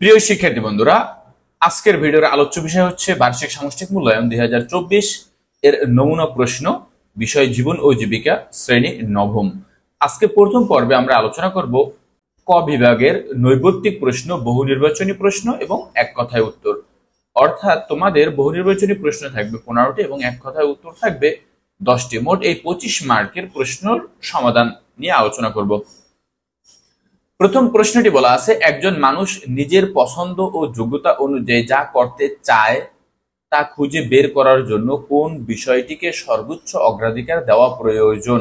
প্রিয় শিক্ষার্থী বন্ধুরা আজকের ভিডিওর আলোচ্য বিষয় হচ্ছে বার্ষিক সামষ্টিক মূল্যায়ন দুই এর নমুনা প্রশ্ন বিষয় জীবন ও জীবিকা শ্রেণী নবম আজকে প্রথম পর্বে আমরা আলোচনা করব ক বিভাগের নৈবত্তিক প্রশ্ন বহু নির্বাচনী প্রশ্ন এবং এক কথায় উত্তর অর্থাৎ তোমাদের বহু নির্বাচনী প্রশ্ন থাকবে পনেরোটি এবং এক কথায় উত্তর থাকবে দশটি মোট এই পঁচিশ মার্কের প্রশ্নর সমাধান নিয়ে আলোচনা করব প্রথম প্রশ্নটি বলা আছে একজন মানুষ নিজের পছন্দ ও যোগ্যতা অনুযায়ী যা করতে চায় তা খুঁজে বের করার জন্য কোন বিষয়টিকে সর্বোচ্চ অগ্রাধিকার দেওয়া প্রয়োজন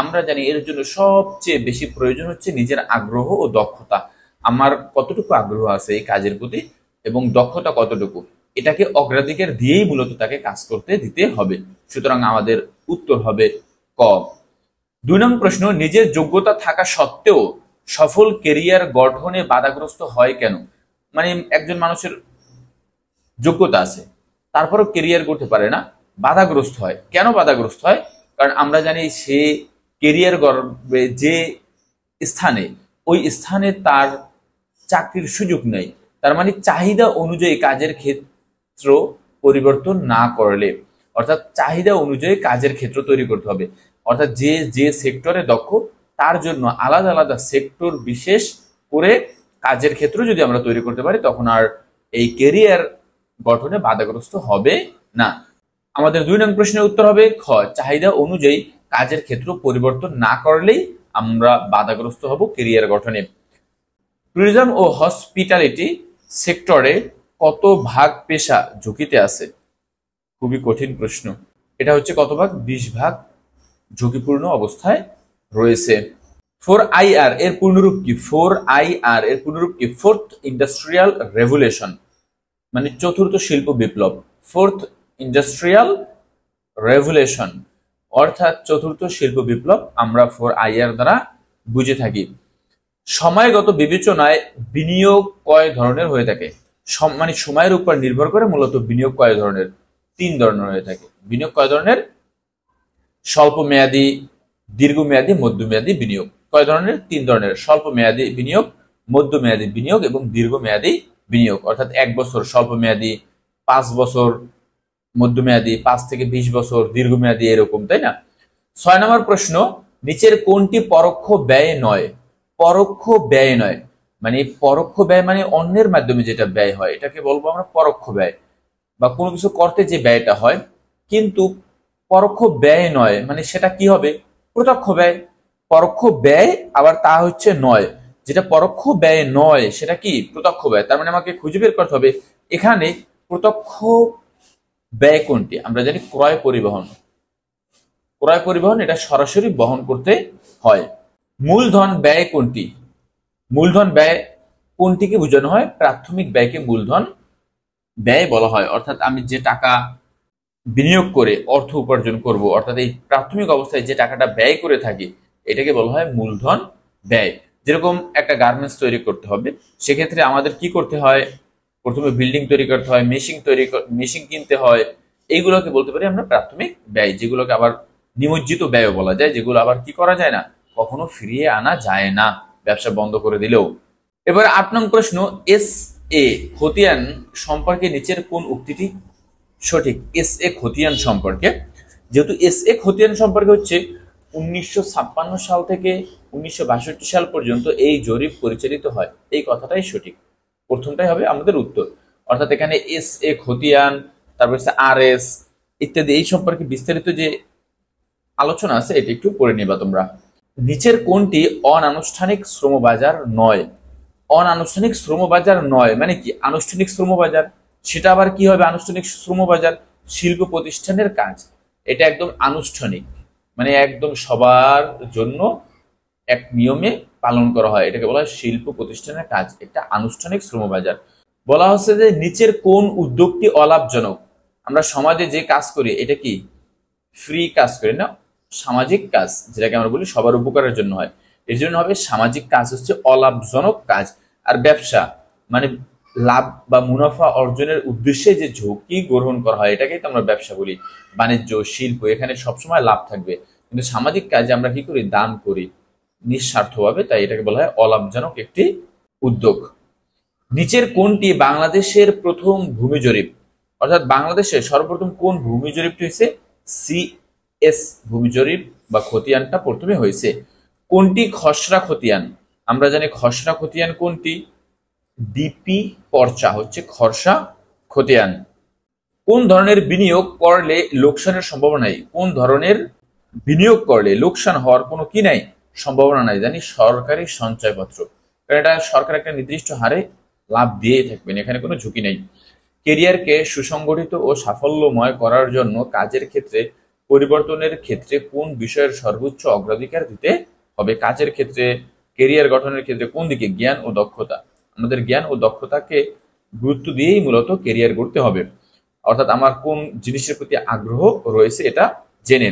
আমরা জানি এর জন্য সবচেয়ে বেশি প্রয়োজন হচ্ছে নিজের আগ্রহ ও দক্ষতা আমার কতটুকু আগ্রহ আছে এই কাজের প্রতি এবং দক্ষতা কতটুকু এটাকে অগ্রাধিকার দিয়েই মূলত তাকে কাজ করতে দিতে হবে সুতরাং আমাদের উত্তর হবে ক দুই নম্বর প্রশ্ন নিজের যোগ্যতা থাকা সত্ত্বেও সফল কেরিয়ার গঠনে বাধাগ্রস্ত হয় কেন মানে একজন মানুষের যোগ্যতা আছে তারপরও কেরিয়ার গড়তে পারে না বাধাগ্রস্ত হয় কেন বাধাগ্রস্ত হয় কারণ আমরা জানি সে কেরিয়ার গড়বে যে স্থানে ওই স্থানে তার চাকরির সুযোগ নেই তার মানে চাহিদা অনুযায়ী কাজের ক্ষেত্র পরিবর্তন না করলে অর্থাৎ চাহিদা অনুযায়ী কাজের ক্ষেত্র তৈরি করতে হবে অর্থাৎ যে যে সেক্টরে দক্ষ তার জন্য আলাদা আলাদা সেক্টর বিশেষ করে কাজের ক্ষেত্র যদি আমরা তৈরি করতে পারি তখন আর এই কেরিয়ার গঠনে বাধাগ্রস্ত হবে না আমাদের দুই নং প্রশ্নের উত্তর হবে খ চাহিদা অনুযায়ী কাজের ক্ষেত্র পরিবর্তন না করলেই আমরা বাধাগ্রস্ত হব কেরিয়ার গঠনে ট্যুরিজম ও হসপিটালিটি সেক্টরে কত ভাগ পেশা ঝুঁকিতে আছে খুবই কঠিন প্রশ্ন এটা হচ্ছে কত ভাগ বিশ ভাগ ঝুঁকিপূর্ণ অবস্থায় রয়েছে ফোর আই আর এর পূর্ণরূপ কি ফোর আই আর এর পূর্ণরূপ কি ফোর্থ ইন্ডাস্ট্রিয়াল রেভুলেশন মানে চতুর্থ শিল্প বিপ্লব ফোর্থ ইন্ডাস্ট্রিয়াল রেভুলেশন অর্থাৎ চতুর্থ শিল্প বিপ্লব আমরা ফোর আই আর দ্বারা বুঝে থাকি সময়গত বিবেচনায় বিনিয়োগ কয় ধরনের হয়ে থাকে মানে সময়ের উপর নির্ভর করে মূলত বিনিয়োগ কয় ধরনের তিন ধরনের হয়ে থাকে বিনিয়োগ কয় ধরনের স্বল্প মেয়াদী দীর্ঘমেয়াদী মধ্যমেয়াদী বিনিয়োগ কয় ধরনের তিন ধরনের স্বল্প মেয়াদী বিনিয়োগ মধ্যমেয়াদী বিনিয়োগ এবং দীর্ঘমেয়াদী বিনিয়োগ অর্থাৎ এক বছর স্বল্প মেয়াদী পাঁচ বছর মধ্যমেয়াদী পাঁচ থেকে বিশ বছর দীর্ঘমেয়াদী এরকম তাই না ছয় নম্বর প্রশ্ন নিচের কোনটি পরোক্ষ ব্যয় নয় পরোক্ষ ব্যয় নয় মানে পরোক্ষ ব্যয় মানে অন্যের মাধ্যমে যেটা ব্যয় হয় এটাকে বলবো আমরা পরোক্ষ ব্যয় বা কোনো কিছু করতে যে ব্যয়টা হয় কিন্তু পরোক্ষ ব্যয় নয় মানে সেটা কি হবে প্রত্যক্ষ ব্যয় পরোক্ষ ব্যয় আবার তা হচ্ছে নয় যেটা পরোক্ষ ব্যয় নয় সেটা কি প্রত্যক্ষ ব্যয় তার মানে আমাকে খুঁজে বের করতে হবে এখানে প্রত্যক্ষ ব্যয় কোনটি আমরা জানি ক্রয় পরিবহন ক্রয় পরিবহন এটা সরাসরি বহন করতে হয় মূলধন ব্যয় কোনটি মূলধন ব্যয় কোনটিকে বোঝানো হয় প্রাথমিক ব্যয়কে মূলধন ব্যয় বলা হয় অর্থাৎ আমি যে টাকা বিনিয়োগ করে অর্থ উপার্জন করব অর্থাৎ এই প্রাথমিক অবস্থায় যে টাকাটা ব্যয় করে থাকি এটাকে বলা হয় মূলধন ব্যয় যেরকম একটা গার্মেন্টস তৈরি করতে হবে সেক্ষেত্রে আমাদের কি করতে হয় প্রথমে বিল্ডিং তৈরি করতে হয় মেশিন তৈরি মেশিন কিনতে হয় এইগুলোকে বলতে পারি আমরা প্রাথমিক ব্যয় যেগুলোকে আবার নিমজ্জিত ব্যয় বলা যায় যেগুলো আবার কি করা যায় না কখনো ফিরিয়ে আনা যায় না ব্যবসা বন্ধ করে দিলেও এবার আট নং প্রশ্ন এস এ খতিয়ান সম্পর্কে নিচের কোন উক্তিটি সঠিক এস এ খতিয়ান সম্পর্কে যেহেতু এস এ খতিয়ান সম্পর্কে হচ্ছে উনিশশো সাল থেকে উনিশশো সাল পর্যন্ত এই জরিপ পরিচালিত হয় এই কথাটাই সঠিক প্রথমটাই হবে আমাদের উত্তর অর্থাৎ এখানে এস এ খতিয়ান তারপর হচ্ছে আর এস ইত্যাদি এই সম্পর্কে বিস্তারিত যে আলোচনা আছে এটি একটু পড়ে নিবা তোমরা নিচের কোনটি অনানুষ্ঠানিক শ্রমবাজার নয় অনানুষ্ঠানিক শ্রমবাজার নয় মানে কি আনুষ্ঠানিক শ্রমবাজার সেটা আবার কি হবে আনুষ্ঠানিক শ্রম বাজার শিল্প প্রতিষ্ঠানের কাজ এটা একদম আনুষ্ঠানিক মানে একদম সবার জন্য এক নিয়মে পালন করা হয় এটাকে বলা হয় শিল্প প্রতিষ্ঠানের কাজ এটা আনুষ্ঠানিক শ্রম বাজার বলা হচ্ছে যে নিচের কোন উদ্যোগটি অলাভজনক আমরা সমাজে যে কাজ করি এটা কি ফ্রি কাজ করি না সামাজিক কাজ যেটাকে আমরা বলি সবার উপকারের জন্য হয় এর জন্য হবে সামাজিক কাজ হচ্ছে অলাভজনক কাজ আর ব্যবসা মানে লাভ বা মুনাফা অর্জনের উদ্দেশ্যে যে ঝুঁকি গ্রহণ করা হয় এটাকেই তো আমরা ব্যবসা বলি বাণিজ্য শিল্প এখানে সবসময় লাভ থাকবে কিন্তু সামাজিক কাজে আমরা কি করি দান করি নিঃস্বার্থভাবে তাই এটাকে বলা হয় অলাভজনক একটি উদ্যোগ নিচের কোনটি বাংলাদেশের প্রথম ভূমি জরিপ অর্থাৎ বাংলাদেশে সর্বপ্রথম কোন ভূমি জরিপটি হয়েছে সিএস ভূমি জরিপ বা খতিয়ানটা প্রথমে হয়েছে কোনটি খসড়া খতিয়ান আমরা জানি খসড়া খতিয়ান কোনটি ডিপি পর্চা হচ্ছে খরসা খতিয়ান কোন ধরনের বিনিয়োগ করলে লোকসানের সম্ভাবনা নাই কোন ধরনের বিনিয়োগ করলে লোকসান হওয়ার কোনো কি নাই সম্ভাবনা নাই জানি সরকারি সঞ্চয়পত্র কারণ এটা সরকার একটা নির্দিষ্ট হারে লাভ দিয়ে থাকবেন এখানে কোনো ঝুঁকি নেই কেরিয়ারকে সুসংগঠিত ও সাফল্যময় করার জন্য কাজের ক্ষেত্রে পরিবর্তনের ক্ষেত্রে কোন বিষয়ের সর্বোচ্চ অগ্রাধিকার দিতে হবে কাজের ক্ষেত্রে কেরিয়ার গঠনের ক্ষেত্রে কোন দিকে জ্ঞান ও দক্ষতা আমাদের জ্ঞান ও দক্ষতাকে গুরুত্ব দিয়েই মূলত কেরিয়ার গড়তে হবে অর্থাৎ আমার কোন জিনিসের প্রতি আগ্রহ রয়েছে এটা জেনে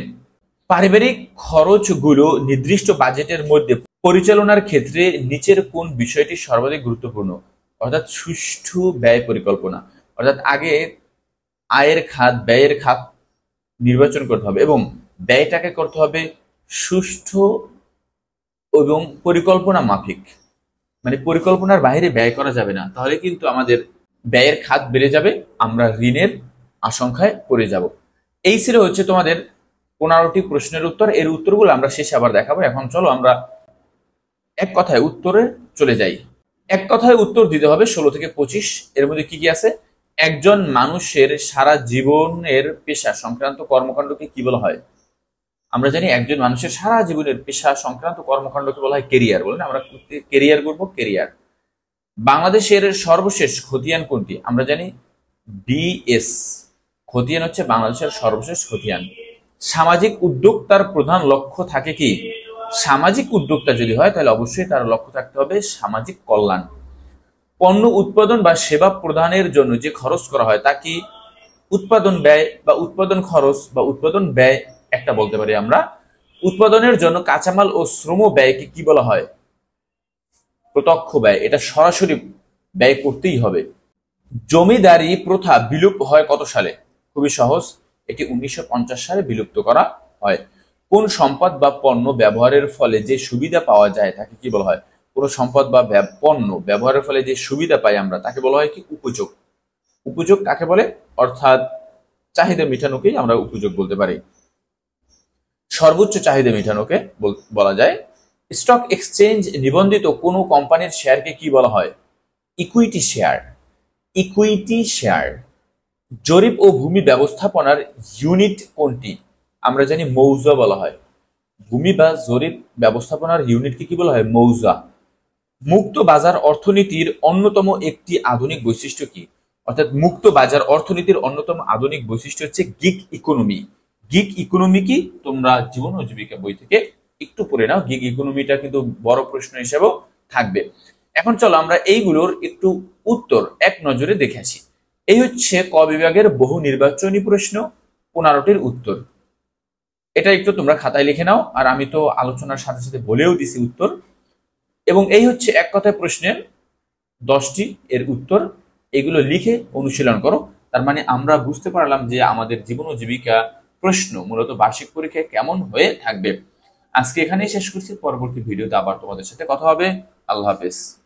পারিবারিক খরচগুলো নির্দিষ্ট বাজেটের মধ্যে পরিচালনার ক্ষেত্রে নিচের কোন বিষয়টি সর্বাধিক গুরুত্বপূর্ণ অর্থাৎ সুষ্ঠু ব্যয় পরিকল্পনা অর্থাৎ আগে আয়ের খাত ব্যয়ের খাত নির্বাচন করতে হবে এবং ব্যয়টাকে করতে হবে সুষ্ঠু এবং পরিকল্পনা মাফিক মানে পরিকল্পনার বাইরে ব্যয় করা যাবে না তাহলে কিন্তু আমাদের ব্যয়ের খাত বেড়ে যাবে আমরা ঋণের আশঙ্কায় পড়ে যাব এই ছিল হচ্ছে তোমাদের পনেরোটি প্রশ্নের উত্তর এর উত্তরগুলো আমরা শেষে আবার দেখাবো এখন চলো আমরা এক কথায় উত্তরে চলে যাই এক কথায় উত্তর দিতে হবে ষোলো থেকে পঁচিশ এর মধ্যে কি কি আছে একজন মানুষের সারা জীবনের পেশা সংক্রান্ত কর্মকাণ্ডকে কি বলা হয় আমরা জানি একজন মানুষের সারা জীবনের পেশা সংক্রান্ত কর্মকাণ্ডকে বলা হয় কেরিয়ার বলেন আমরা কেরিয়ার করব কেরিয়ার বাংলাদেশের সর্বশেষ খতিয়ান কোনটি আমরা জানি বিএস খতিয়ান হচ্ছে বাংলাদেশের সর্বশেষ খতিয়ান সামাজিক উদ্যোক্তার প্রধান লক্ষ্য থাকে কি সামাজিক উদ্যোক্তা যদি হয় তাহলে অবশ্যই তার লক্ষ্য থাকতে হবে সামাজিক কল্যাণ পণ্য উৎপাদন বা সেবা প্রদানের জন্য যে খরচ করা হয় তা কি উৎপাদন ব্যয় বা উৎপাদন খরচ বা উৎপাদন ব্যয় একটা বলতে পারি আমরা উৎপাদনের জন্য কাঁচামাল ও শ্রম ব্যয়কে কি বলা হয় প্রত্যক্ষ ব্যয় এটা সরাসরি ব্যয় করতেই হবে জমিদারি প্রথা বিলুপ হয় কত সালে খুবই সহজ এটি উনিশশো সালে বিলুপ্ত করা হয় কোন সম্পদ বা পণ্য ব্যবহারের ফলে যে সুবিধা পাওয়া যায় তাকে কি বলা হয় কোন সম্পদ বা পণ্য ব্যবহারের ফলে যে সুবিধা পাই আমরা তাকে বলা হয় কি উপযোগ উপযোগ কাকে বলে অর্থাৎ চাহিদা মেটানোকেই আমরা উপযোগ বলতে পারি সর্বোচ্চ চাহিদা মেটানোকে বলা যায় স্টক এক্সচেঞ্জ নিবন্ধিত কোনো কোম্পানির শেয়ারকে কি বলা হয় ইকুইটি শেয়ার ইকুইটি শেয়ার জরিপ ও ভূমি ব্যবস্থাপনার ইউনিট কোনটি আমরা জানি মৌজা বলা হয় ভূমি বা জরিপ ব্যবস্থাপনার ইউনিটকে কি বলা হয় মৌজা মুক্ত বাজার অর্থনীতির অন্যতম একটি আধুনিক বৈশিষ্ট্য কি অর্থাৎ মুক্ত বাজার অর্থনীতির অন্যতম আধুনিক বৈশিষ্ট্য হচ্ছে গিক ইকোনমি গিগ ইকোনমি কি তোমরা জীবন ও জীবিকা বই থেকে একটু পড়ে নাও গিগ ইকোনমিটা কিন্তু বড় প্রশ্ন হিসেবেও থাকবে এখন চলো আমরা এইগুলোর একটু উত্তর এক নজরে দেখে আসি এই হচ্ছে ক বিভাগের বহু নির্বাচনী প্রশ্ন পনেরোটির উত্তর এটা একটু তোমরা খাতায় লিখে নাও আর আমি তো আলোচনার সাথে সাথে বলেও দিছি উত্তর এবং এই হচ্ছে এক কথায় প্রশ্নের দশটি এর উত্তর এগুলো লিখে অনুশীলন করো তার মানে আমরা বুঝতে পারলাম যে আমাদের জীবন ও জীবিকা প্রশ্ন মূলত বার্ষিক পরীক্ষায় কেমন হয়ে থাকবে আজকে এখানেই শেষ করছি পরবর্তী ভিডিওতে আবার তোমাদের সাথে কথা হবে আল্লাহ হাফেজ